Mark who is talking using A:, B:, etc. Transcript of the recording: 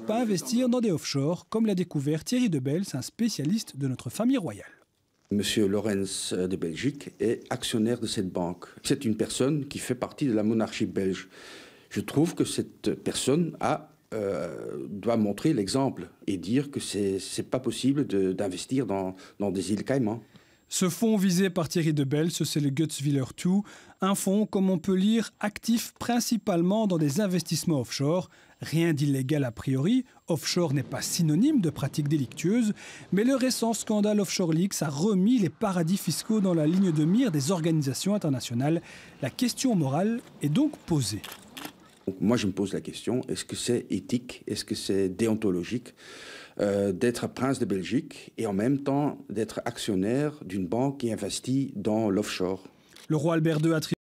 A: pas investir dans des offshore, comme l'a découvert Thierry Debels, un spécialiste de notre famille royale.
B: Monsieur Lorenz de Belgique est actionnaire de cette banque. C'est une personne qui fait partie de la monarchie belge. Je trouve que cette personne a, euh, doit montrer l'exemple et dire que ce n'est pas possible d'investir dans, dans des îles Caïmans.
A: Ce fonds visé par Thierry ce c'est le Gutswiller 2, un fonds, comme on peut lire, actif principalement dans des investissements offshore. Rien d'illégal a priori, offshore n'est pas synonyme de pratique délictueuse, mais le récent scandale Offshore Leaks a remis les paradis fiscaux dans la ligne de mire des organisations internationales. La question
B: morale est donc posée. Moi, je me pose la question, est-ce que c'est éthique Est-ce que c'est déontologique euh, d'être prince de Belgique et en même temps d'être actionnaire d'une banque qui investit dans l'offshore.
C: Le roi Albert II